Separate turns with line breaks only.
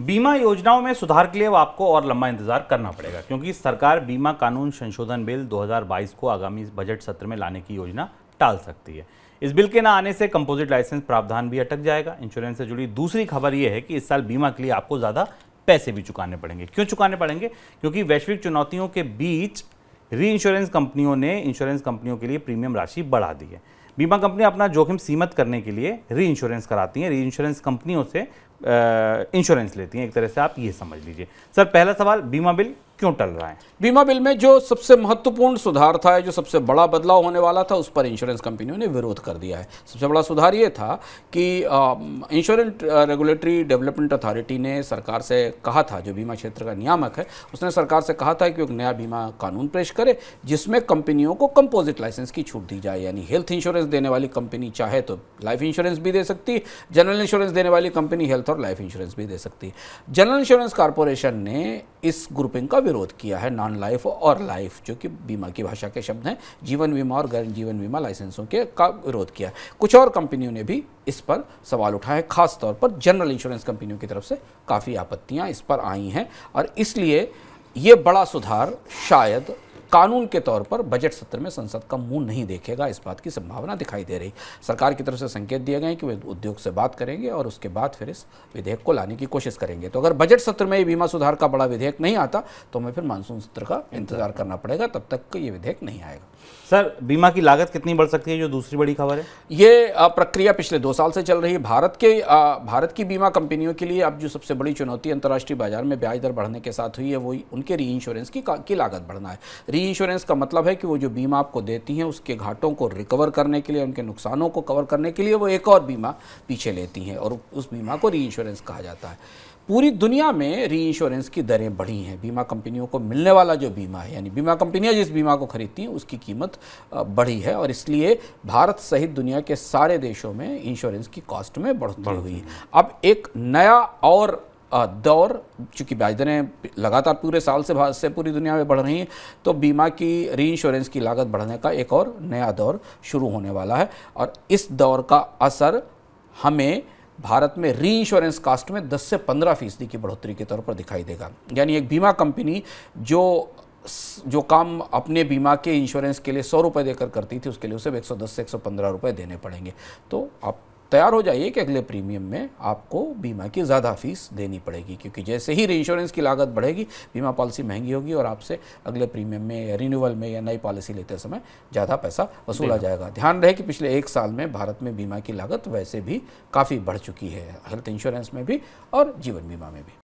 बीमा योजनाओं में सुधार के लिए अब आपको और लंबा इंतजार करना पड़ेगा क्योंकि सरकार बीमा कानून संशोधन बिल 2022 को आगामी बजट सत्र में लाने की योजना टाल सकती है इस बिल के ना आने से कंपोजिट लाइसेंस प्रावधान भी अटक जाएगा इंश्योरेंस से जुड़ी दूसरी खबर यह है कि इस साल बीमा के लिए आपको ज़्यादा पैसे भी चुकाने पड़ेंगे क्यों चुकाने पड़ेंगे क्योंकि वैश्विक चुनौतियों के बीच री इंश्योरेंस कंपनियों ने इंश्योरेंस कंपनियों के लिए प्रीमियम राशि बढ़ा दी है बीमा कंपनी अपना जोखिम सीमित करने के लिए री इंश्योरेंस कराती हैं री इंश्योरेंस कंपनियों से इंश्योरेंस लेती हैं एक तरह से आप ये समझ लीजिए सर पहला सवाल बीमा बिल क्यों टल रहा है बीमा बिल में जो
सबसे महत्वपूर्ण सुधार था जो सबसे बड़ा बदलाव होने वाला था उस पर इंश्योरेंस कंपनियों ने विरोध कर दिया है सबसे बड़ा सुधार ये था कि इंश्योरेंस रेगुलेटरी डेवलपमेंट अथॉरिटी ने सरकार से कहा था जो बीमा क्षेत्र का नियामक है उसने सरकार से कहा था कि एक नया बीमा कानून पेश करे जिसमें कंपनियों को कंपोजिट लाइसेंस की छूट दी जाए यानी हेल्थ इंश्योरेंस देने वाली कंपनी चाहे तो लाइफ इंश्योरेंस भी दे सकती जनरल इंश्योरेंस देने वाली कंपनी हेल्थ और लाइफ इंश्योरेंस भी दे सकती जनरल इंश्योरेंस कॉरपोरेशन ने इस ग्रुपिंग का विरोध किया है नॉन लाइफ और लाइफ जो कि बीमा की भाषा के शब्द हैं जीवन बीमा और गैर जीवन बीमा लाइसेंसों के का विरोध किया है कुछ और कंपनियों ने भी इस पर सवाल उठा है खासतौर पर जनरल इंश्योरेंस कंपनियों की तरफ से काफ़ी आपत्तियाँ इस पर आई हैं और इसलिए ये बड़ा सुधार शायद कानून के तौर पर बजट सत्र में संसद का मुंह नहीं देखेगा इस बात की संभावना दिखाई दे रही सरकार की तरफ से संकेत दिए गए कि वे उद्योग से बात करेंगे और उसके बाद फिर इस विधेयक को लाने की कोशिश करेंगे तो अगर बजट सत्र में बीमा सुधार का बड़ा विधेयक नहीं आता तो हमें फिर मानसून सत्र का इंतजार करना पड़ेगा तब तक ये विधेयक नहीं आएगा सर बीमा की लागत कितनी बढ़ सकती है जो दूसरी बड़ी खबर है ये प्रक्रिया पिछले दो साल से चल रही है भारत के भारत की बीमा कंपनियों के लिए अब जो सबसे बड़ी चुनौती अंतर्राष्ट्रीय बाजार में ब्याज दर बढ़ने के साथ हुई है वही उनके री इंश्योरेंस की, की लागत बढ़ना है री री इंश्योरेंस का मतलब है कि वो जो बीमा आपको देती हैं उसके घाटों को रिकवर करने के लिए उनके नुकसानों को कवर करने के लिए वो एक और बीमा पीछे लेती हैं और उस बीमा को री इंश्योरेंस कहा जाता है पूरी दुनिया में री इंश्योरेंस की दरें बढ़ी हैं बीमा कंपनियों को मिलने वाला जो बीमा है यानी बीमा कंपनियां जिस बीमा को खरीदती हैं उसकी कीमत बढ़ी है और इसलिए भारत सहित दुनिया के सारे देशों में इंश्योरेंस की कॉस्ट में बढ़ोतरी हुई है अब एक नया और दौर चूँकि ब्याज दरें लगातार पूरे साल से भारत से पूरी दुनिया में बढ़ रही हैं तो बीमा की री इंश्योरेंस की लागत बढ़ने का एक और नया दौर शुरू होने वाला है और इस दौर का असर हमें भारत में री इंश्योरेंस कास्ट में 10 से 15 फीसदी की बढ़ोतरी के तौर पर दिखाई देगा यानी एक बीमा कंपनी जो जो काम अपने बीमा के इंश्योरेंस के लिए सौ रुपये देकर करती थी उसके लिए उसे एक सौ दस से एक सौ पंद्रह रुपये देने पड़ेंगे तो आप तैयार हो जाइए कि अगले प्रीमियम में आपको बीमा की ज़्यादा फीस देनी पड़ेगी क्योंकि जैसे ही री इंश्योरेंस की लागत बढ़ेगी बीमा पॉलिसी महंगी होगी और आपसे अगले प्रीमियम में या रिन्यूअल में या नई पॉलिसी लेते समय ज़्यादा पैसा वसूला जाएगा ध्यान रहे कि पिछले एक साल में भारत में बीमा की लागत वैसे भी काफ़ी बढ़ चुकी है हेल्थ इंश्योरेंस में भी और जीवन बीमा में भी